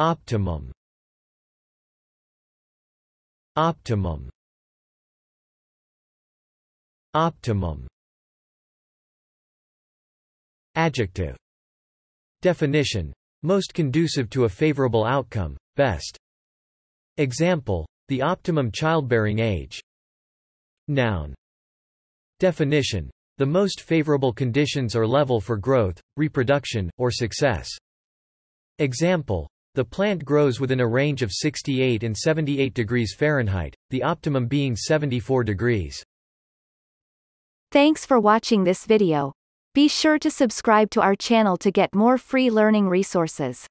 Optimum Optimum Optimum Adjective Definition most conducive to a favorable outcome, best. Example, the optimum childbearing age. Noun. Definition. The most favorable conditions or level for growth, reproduction, or success. Example, the plant grows within a range of 68 and 78 degrees Fahrenheit, the optimum being 74 degrees. Thanks for watching this video. Be sure to subscribe to our channel to get more free learning resources.